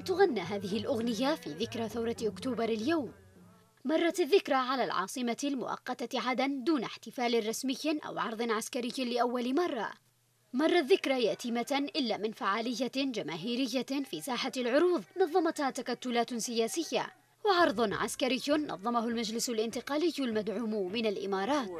أن تغنى هذه الأغنية في ذكرى ثورة أكتوبر اليوم مرت الذكرى على العاصمة المؤقتة عدن دون احتفال رسمي أو عرض عسكري لأول مرة مر الذكرى يتيمة إلا من فعالية جماهيرية في ساحة العروض نظمتها تكتلات سياسية وعرض عسكري نظمه المجلس الانتقالي المدعوم من الإمارات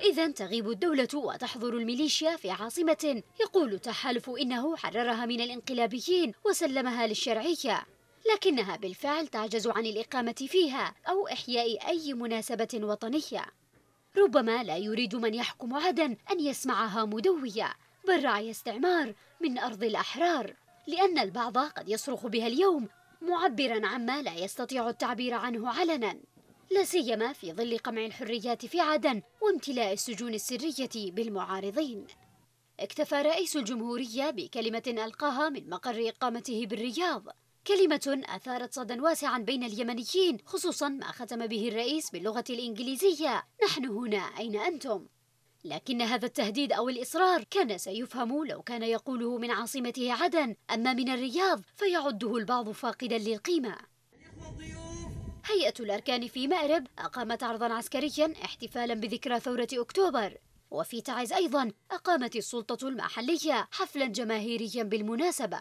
إذا تغيب الدولة وتحضر الميليشيا في عاصمة يقول تحالف إنه حررها من الانقلابيين وسلمها للشرعية لكنها بالفعل تعجز عن الإقامة فيها أو إحياء أي مناسبة وطنية ربما لا يريد من يحكم عدن أن يسمعها مدوية بل رعي استعمار من أرض الأحرار لأن البعض قد يصرخ بها اليوم معبرا عما لا يستطيع التعبير عنه علنا لا سيما في ظل قمع الحريات في عدن وامتلاء السجون السرية بالمعارضين اكتفى رئيس الجمهورية بكلمة ألقاها من مقر إقامته بالرياض كلمة أثارت صدى واسعا بين اليمنيين خصوصا ما ختم به الرئيس باللغة الإنجليزية نحن هنا أين أنتم؟ لكن هذا التهديد أو الإصرار كان سيفهم لو كان يقوله من عاصمته عدن أما من الرياض فيعده البعض فاقدا للقيمة هيئة الأركان في مأرب أقامت عرضا عسكريا احتفالا بذكرى ثورة أكتوبر وفي تعز أيضا أقامت السلطة المحلية حفلا جماهيريا بالمناسبة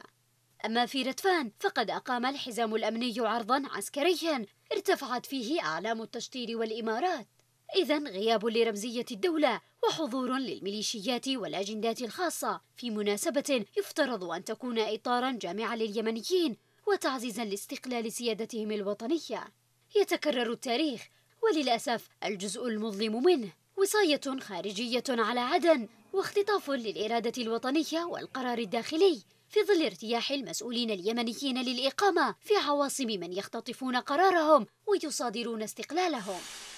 أما في ردفان فقد أقام الحزام الأمني عرضا عسكريا ارتفعت فيه أعلام التشطير والإمارات إذا غياب لرمزية الدولة وحضور للميليشيات والأجندات الخاصة في مناسبة يفترض أن تكون إطارا جامعا لليمنيين وتعزيزا لاستقلال سيادتهم الوطنية يتكرر التاريخ وللأسف الجزء المظلم منه وصاية خارجية على عدن واختطاف للإرادة الوطنية والقرار الداخلي في ظل ارتياح المسؤولين اليمنيين للإقامة في عواصم من يختطفون قرارهم ويصادرون استقلالهم